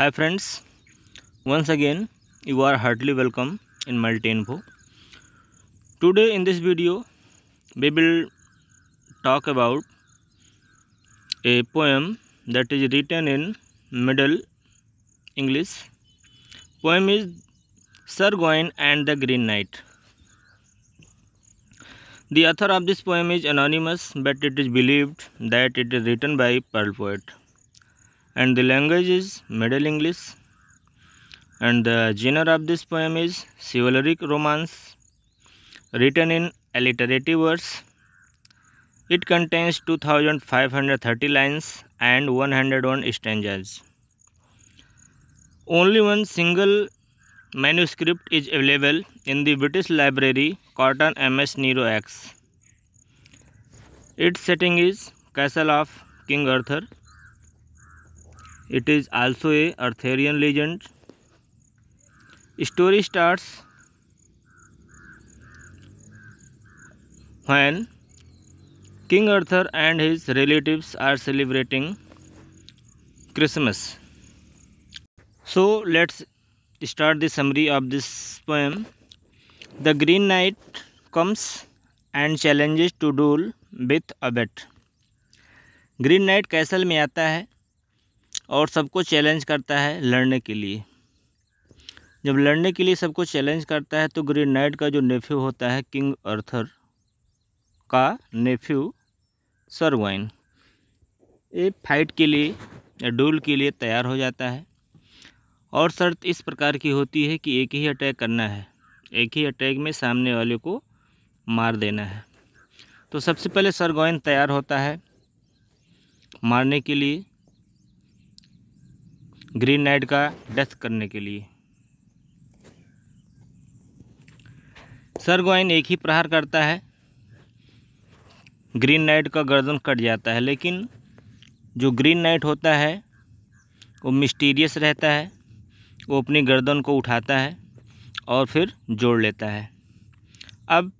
hi friends once again you are heartily welcome in multi today in this video we will talk about a poem that is written in middle english poem is sir gawain and the green knight the author of this poem is anonymous but it is believed that it is written by pearl poet and the language is Middle English and the genre of this poem is chivalric romance written in alliterative verse. It contains 2530 lines and 101 stanzas. Only one single manuscript is available in the British Library, Cotton MS Nero X. Its setting is Castle of King Arthur it is also a arthurian legend story starts when king arthur and his relatives are celebrating christmas so let's start the summary of this poem the green knight comes and challenges to duel with a bet Green Knight castle में आता है और सबको challenge करता है लड़ने के लिए जब लड़ने के लिए सबको चैलेंज करता है तो ग्रीन नाइट का जो नेफ्यू होता है किंग अर्थर का नेफ्यू सरवाइन ये फाइट के लिए डूल के लिए तैयार हो जाता है और शर्त इस प्रकार की होती है कि एक ही अटैक करना है एक ही अटैक में सामने वाले को मार देना है तो सबसे पहले सरगोइन तैयार होता है मारने के लिए ग्रीन नाइट का डेथ करने के लिए सरगोइन एक ही प्रहार करता है ग्रीन नाइट का गर्दन कट जाता है लेकिन जो ग्रीन नाइट होता है वो मिस्टीरियस रहता है वो अपनी गर्दन को उठाता है और फिर जोड़ लेता है अब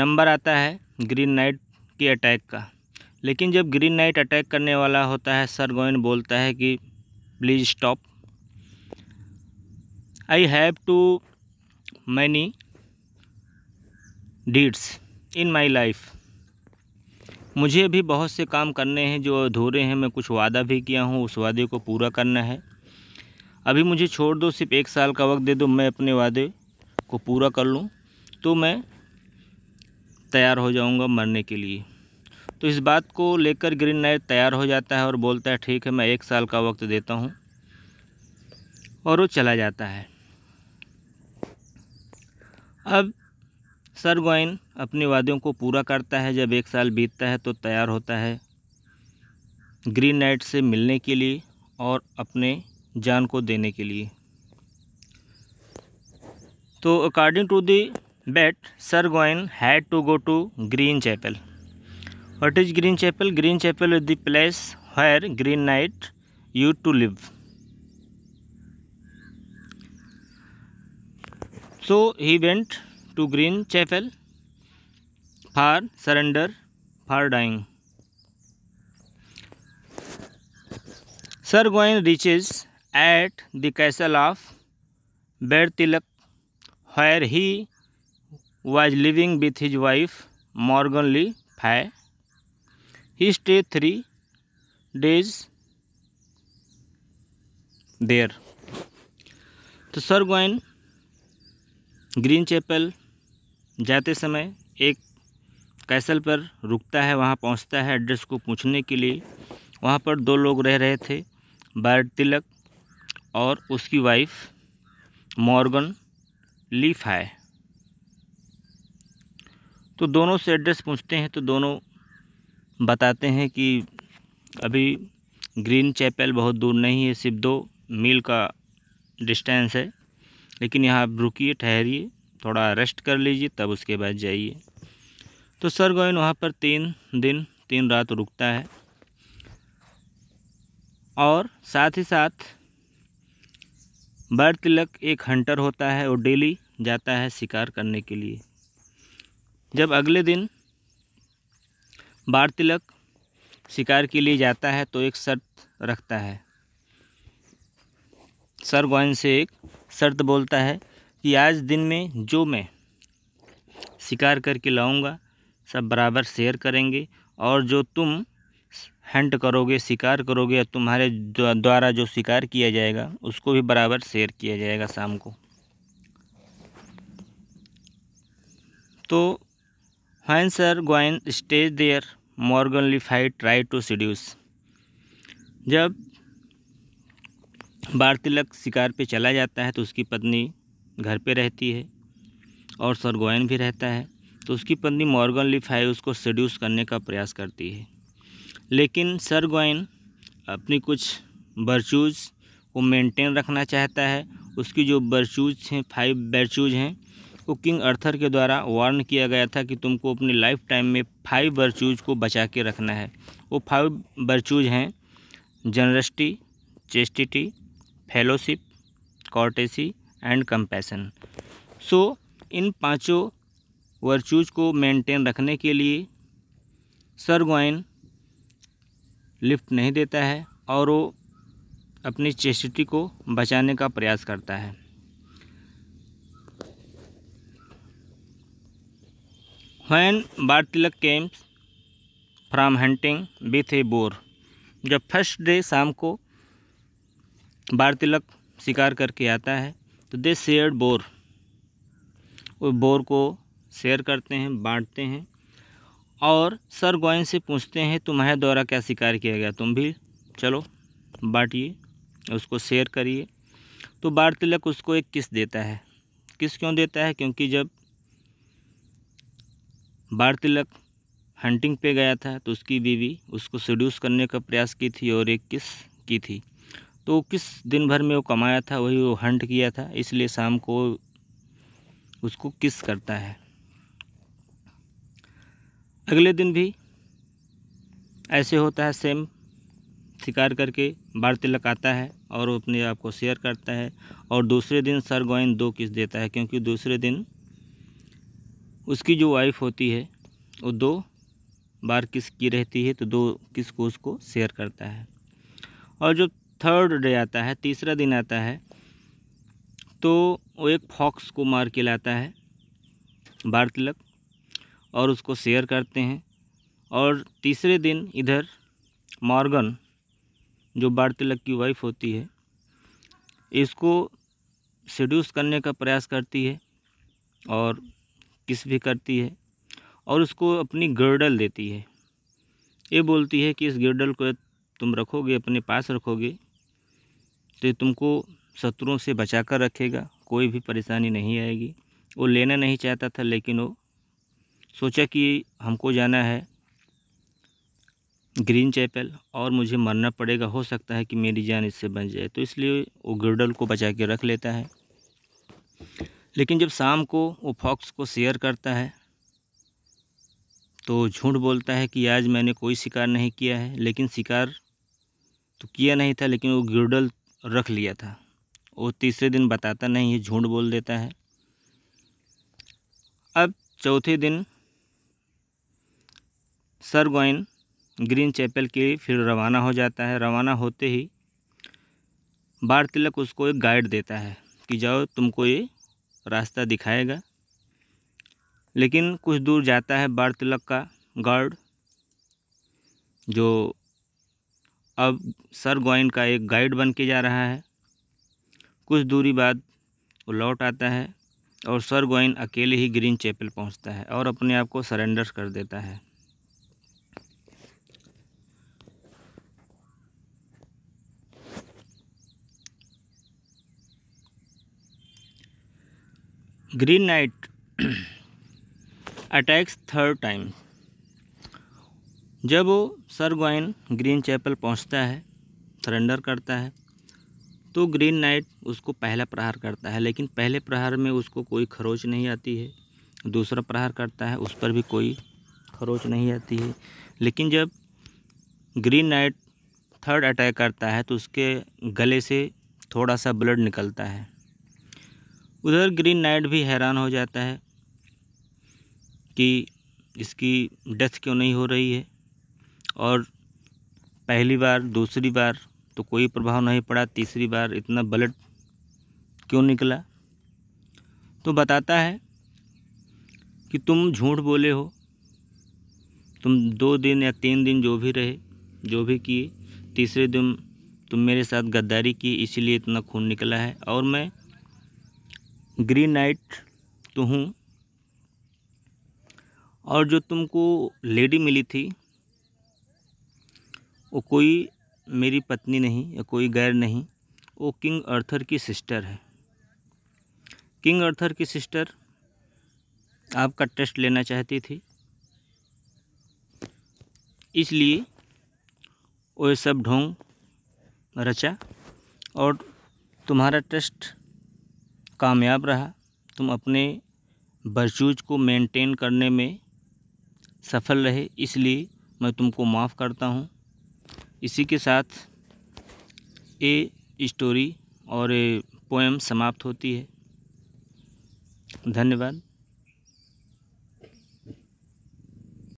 नंबर आता है ग्रीन नाइट के अटैक का लेकिन जब ग्रीन नाइट अटैक करने वाला होता है सरगोइन बोलता है कि please stop I have too many deeds in my life मुझे भी बहुत से काम करने हैं जो अधूरे हैं मैं कुछ वादा भी किया हूँ उस वादे को पूरा करना है अभी मुझे छोड़ दो सिर्फ एक साल का वक्त दे दो मैं अपने वादे को पूरा कर लूँ तो मैं तैयार हो जाऊँगा मरने के लिए तो इस बात को लेकर ग्रीन नाइट तैयार हो जाता है और बोलता है ठीक है मैं एक साल का वक्त देता हूँ और वो चला जाता है अब सर गोइन अपने वादियों को पूरा करता है जब एक साल बीतता है तो तैयार होता है ग्रीन नाइट से मिलने के लिए और अपने जान को देने के लिए तो according to the bet Sir Gawain had to go to Green Chapel What is Green Chapel? Green Chapel is the place where Green Knight used to live. So he went to Green Chapel for surrender, for dying. Sir Gawain reaches at the castle of Bertilak where he was living with his wife Morgan Lee Fay he stay three days there तो Sir Gawain Green Chapel जाते समय एक castle पर रुकता है वहाँ पहुँचता है एड्रेस को पूछने के लिए वहाँ पर दो लोग रह रहे थे बार्ड तिलक और उसकी वाइफ मॉर्गन लीफ है तो दोनों से एड्रेस पूछते हैं तो दोनों बताते हैं कि अभी ग्रीन चैपल बहुत दूर नहीं है सिर्फ दो मील का डिस्टेंस है लेकिन यहाँ आप रुकिए ठहरिए थोड़ा रेस्ट कर लीजिए तब उसके बाद जाइए तो सर गोइन वहाँ पर तीन दिन तीन रात रुकता है और साथ ही साथ बर तिलक एक हंटर होता है वो डेली जाता है शिकार करने के लिए जब अगले दिन बार तिलक शिकार के लिए जाता है तो एक शर्त रखता है सर गोइन से एक शर्त बोलता है कि आज दिन में जो मैं शिकार करके लाऊंगा सब बराबर शेयर करेंगे और जो तुम हंट करोगे शिकार करोगे या तुम्हारे द्वारा जो शिकार किया जाएगा उसको भी बराबर शेयर किया जाएगा शाम को तो हाँ Sir Gawain stays there Morgan le Fay try to seduce जब बार तिलक शिकार पे चला जाता है तो उसकी पत्नी घर पे रहती है और सरगोइन भी रहता है तो उसकी पत्नी मॉर्गन लिफाई उसको सड्यूस करने का प्रयास करती है लेकिन सरगोइन अपनी कुछ बर्चूज़ को मेंटेन रखना चाहता है उसकी जो बर्चूज हैं फाइव बर्चूज हैं को किंग अर्थर के द्वारा वार्न किया गया था कि तुमको अपने life time five virtues को बचा के रखना है वो फाइव वर्चूज हैं generosity chastity fellowship courtesy and compassion so इन पांचों वर्चूज को मेंटेन रखने के लिए सरगोइन लिफ्ट नहीं देता है और वो अपनी चेस्टिटी को बचाने का प्रयास करता है when तिलक comes from hunting with a boar जब फर्स्ट डे शाम को तिलक शिकार करके आता है तो दे शेयर बोर वो बोर को शेयर करते हैं बांटते हैं और सर गोइन से पूछते हैं तुम्हारे द्वारा क्या शिकार किया गया तुम भी चलो बांटिए उसको शेयर करिए तो बार तिलक उसको एक किस देता है किस क्यों देता है क्योंकि जब बार तिलक हंटिंग पे गया था तो उसकी बीवी उसको सड्यूस करने का प्रयास की थी और एक किस की थी तो किस दिन भर में वो कमाया था वही वो हंट किया था इसलिए शाम को उसको किस करता है अगले दिन भी ऐसे होता है सेम शिकार करके बार तिलक आता है और अपने आप को शेयर करता है और दूसरे दिन सर गोइन दो किस देता है क्योंकि दूसरे दिन उसकी जो वाइफ होती है वो दो बार किस की रहती है तो दो किस को उसको शेयर करता है और जो थर्ड डे आता है तीसरा दिन आता है तो वो एक फॉक्स को मार के लाता है बार तिलक और उसको शेयर करते हैं और तीसरे दिन इधर मॉर्गन जो बार तिलक की वाइफ होती है इसको सेड्यूस करने का प्रयास करती है और किस भी करती है और उसको अपनी गर्डल देती है ये बोलती है कि इस गर्डल को तुम रखोगे अपने पास रखोगे तो तुमको शत्रुओं से बचा कर रखेगा कोई भी परेशानी नहीं आएगी वो लेना नहीं चाहता था लेकिन वो सोचा कि हमको जाना है ग्रीन चैपल और मुझे मरना पड़ेगा हो सकता है कि मेरी जान इससे बच जाए तो इसलिए वो गर्डल को बचा के रख लेता है लेकिन जब शाम को वो फॉक्स को शेयर करता है तो झूठ बोलता है कि आज मैंने कोई शिकार नहीं किया है लेकिन शिकार तो किया नहीं था लेकिन वो गिरडल रख लिया था वो तीसरे दिन बताता नहीं है झूठ बोल देता है अब चौथे दिन गोइन ग्रीन चैपल के लिए फिर रवाना हो जाता है रवाना होते ही बार तिलक उसको एक गाइड देता है कि जाओ तुमको ये रास्ता दिखाएगा लेकिन कुछ दूर जाता है बार तिलक का गार्ड जो अब सर गोइन का एक गाइड बन के जा रहा है कुछ दूरी बाद वो लौट आता है और सर गोइन अकेले ही ग्रीन चैपल पहुंचता है और अपने आप को सरेंडर कर देता है Green Knight attacks third time जब वो सरगोइन ग्रीन चैपल पहुंचता है सरेंडर करता है तो ग्रीन नाइट उसको पहला प्रहार करता है लेकिन पहले प्रहार में उसको कोई खरोच नहीं आती है दूसरा प्रहार करता है उस पर भी कोई खरोच नहीं आती है लेकिन जब ग्रीन नाइट थर्ड अटैक करता है तो उसके गले से थोड़ा सा ब्लड निकलता है उधर ग्रीन नाइट भी हैरान हो जाता है कि इसकी डेथ क्यों नहीं हो रही है और पहली बार दूसरी बार तो कोई प्रभाव नहीं पड़ा तीसरी बार इतना ब्लड क्यों निकला तो बताता है कि तुम झूठ बोले हो तुम दो दिन या तीन दिन जो भी रहे जो भी किए तीसरे दिन तुम मेरे साथ गद्दारी की इसीलिए इतना खून निकला है और मैं ग्रीन नाइट तो हूँ और जो तुमको लेडी मिली थी वो कोई मेरी पत्नी नहीं या कोई गैर नहीं वो किंग अर्थर की सिस्टर है किंग अर्थर की सिस्टर आपका टेस्ट लेना चाहती थी इसलिए वो सब ढोंग रचा और तुम्हारा टेस्ट कामयाब रहा तुम अपने बरचूज को मेंटेन करने में सफल रहे इसलिए मैं तुमको माफ़ करता हूँ इसी के साथ ये स्टोरी और ये पोएम समाप्त होती है धन्यवाद